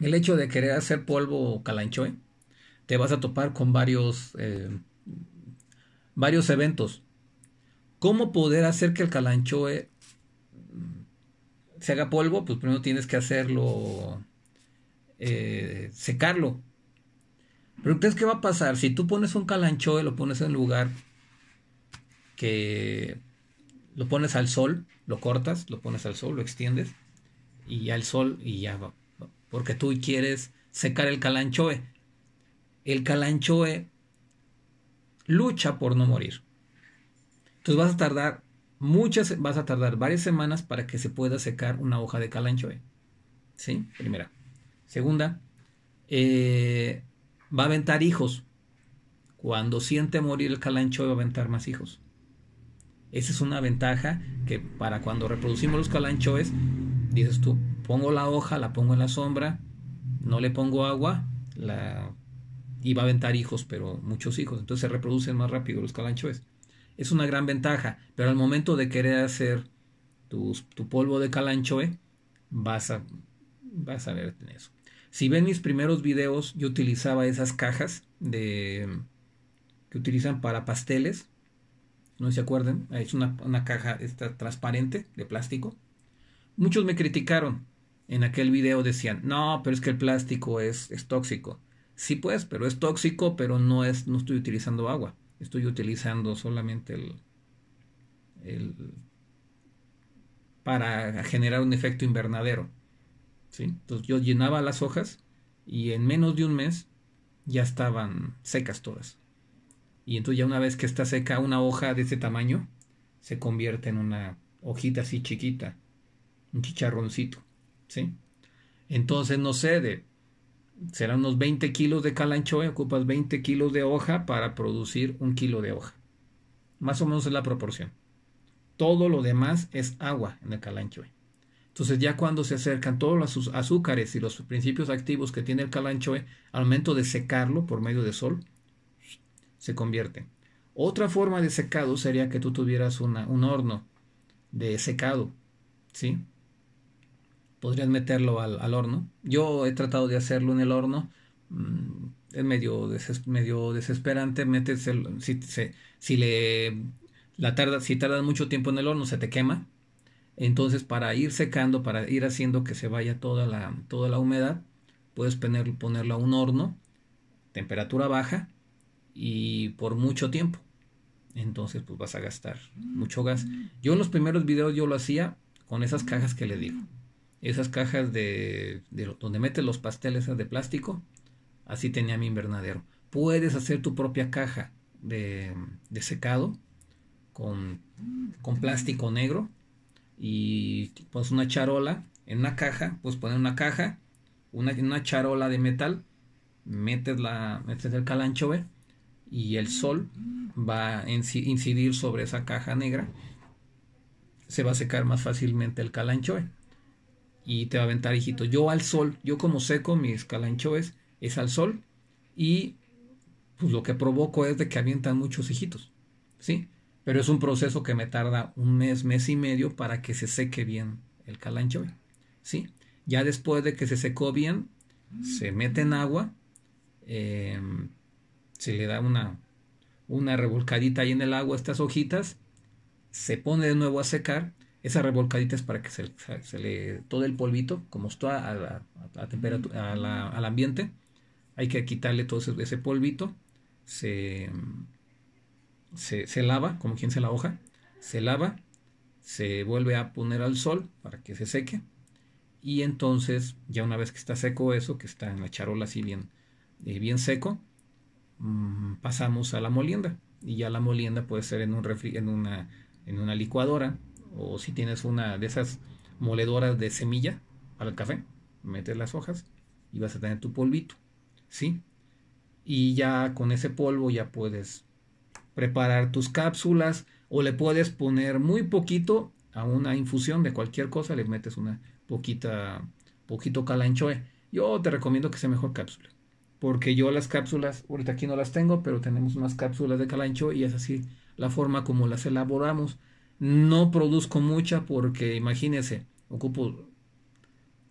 el hecho de querer hacer polvo calanchoe, te vas a topar con varios, eh, varios eventos. ¿Cómo poder hacer que el calanchoe mm, se haga polvo? Pues primero tienes que hacerlo, eh, secarlo. Pero entonces, ¿qué va a pasar? Si tú pones un calanchoe, lo pones en el lugar que lo pones al sol, lo cortas, lo pones al sol, lo extiendes y ya el sol y ya va, porque tú quieres secar el calanchoe. El calanchoe lucha por no morir. Entonces vas a tardar muchas, vas a tardar varias semanas para que se pueda secar una hoja de calanchoe. ¿Sí? Primera. Segunda, eh, va a aventar hijos. Cuando siente morir el calanchoe va a aventar más hijos. Esa es una ventaja que para cuando reproducimos los calanchoes dices tú, pongo la hoja, la pongo en la sombra, no le pongo agua, la y a aventar hijos, pero muchos hijos. Entonces se reproducen más rápido los calanchoes. Es una gran ventaja, pero al momento de querer hacer tu, polvo de calanchoe, vas a, vas a ver en eso. Si ven mis primeros videos, yo utilizaba esas cajas de, que utilizan para pasteles. No se acuerdan, es una, caja transparente de plástico Muchos me criticaron. En aquel video decían, no, pero es que el plástico es, tóxico. Sí, pues, pero es tóxico, pero no es, no estoy utilizando agua. Estoy utilizando solamente el, el para generar un efecto invernadero. ¿sí? Entonces yo llenaba las hojas y en menos de un mes ya estaban secas todas. Y entonces ya una vez que está seca una hoja de ese tamaño, se convierte en una hojita así chiquita un chicharroncito, ¿sí? Entonces, no sé, de, serán unos 20 kilos de calanchoe, eh, ocupas 20 kilos de hoja para producir un kilo de hoja. Más o menos es la proporción. Todo lo demás es agua en el calanchoe. Eh. Entonces ya cuando se acercan todos los azúcares y los principios activos que tiene el calanchoe, eh, al momento de secarlo por medio de sol, se convierte. Otra forma de secado sería que tú tuvieras un horno de secado, ¿sí? podrías meterlo al, horno. Yo he tratado de hacerlo en el horno. Mm, es medio, desesperante. si, si, le tarda, si tardas mucho tiempo en el horno, se te quema. Entonces, para ir secando, para ir haciendo que se vaya toda la, toda la humedad, puedes ponerlo a un horno, temperatura baja y por mucho tiempo. Entonces, pues vas a gastar mucho gas. Yo en los primeros videos yo lo hacía con esas cajas que le digo esas cajas de, donde metes los pasteles de plástico, así tenía mi invernadero. Puedes hacer tu propia caja de, secado con, plástico negro y pones una charola en una caja, pues poner una caja, una, una charola de metal, metes, la, metes el calanchoe y el sol va a incidir sobre esa caja negra, se va a secar más fácilmente el calanchoe y te va a aventar, hijito. Yo al sol, yo como seco mis calanchoes, es al sol y pues lo que provoco es de que avientan muchos hijitos, ¿sí? Pero es un proceso que me tarda un mes, mes y medio para que se seque bien el calanchoe, ¿sí? Ya después de que se secó bien, se mete en agua, em, se le da una, una revolcadita ahí en el agua a estas hojitas, se pone de nuevo a secar esa revolcadita es para que se, se le todo el polvito, como está a la, temperatura, al ambiente, hay que quitarle todo ese, polvito, se, se, lava, como quien se la hoja, se lava, se vuelve a poner al sol para que se seque, y entonces, ya una vez que está seco eso, que está en la charola así bien, eh, bien seco, mm, pasamos a la molienda, y ya la molienda puede ser en, un en, una, en una licuadora, o si tienes una de esas moledoras de semilla para el café, metes las hojas y vas a tener tu polvito, ¿sí? Y ya con ese polvo ya puedes preparar tus cápsulas o le puedes poner muy poquito a una infusión de cualquier cosa, le metes una poquita, poquito calanchoe. Yo te recomiendo que sea mejor cápsula, porque yo las cápsulas, ahorita aquí no las tengo, pero tenemos unas cápsulas de calanchoe y es así la forma como las elaboramos no produzco mucha porque imagínense, ocupo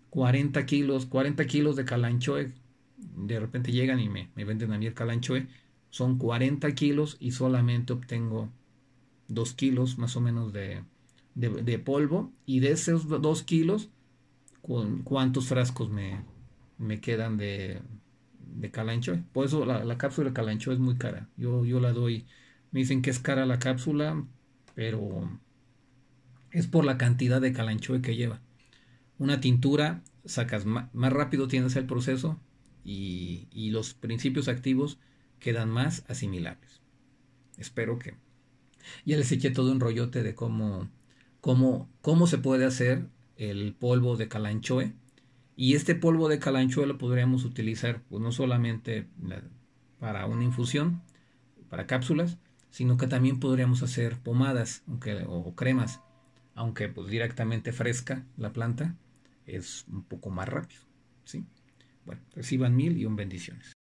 40 kilos, 40 kilos de calanchoe. De repente llegan y me, me venden a mí el calanchoe. Son 40 kilos y solamente obtengo 2 kilos más o menos de, de, polvo. Y de esos 2 kilos, ¿cuántos frascos me, me quedan de, de calanchoe? Por eso la, cápsula de calanchoe es muy cara. Yo, yo la doy. Me dicen que es cara la cápsula, pero es por la cantidad de calanchoe que lleva. Una tintura, sacas más, rápido, tienes el proceso y, los principios activos quedan más asimilables. Espero que... Ya les eché todo un rollote de cómo, cómo, cómo se puede hacer el polvo de calanchoe. Y este polvo de calanchoe lo podríamos utilizar pues, no solamente para una infusión, para cápsulas, sino que también podríamos hacer pomadas o cremas, aunque pues, directamente fresca la planta es un poco más rápido. Bueno, reciban mil y un bendiciones.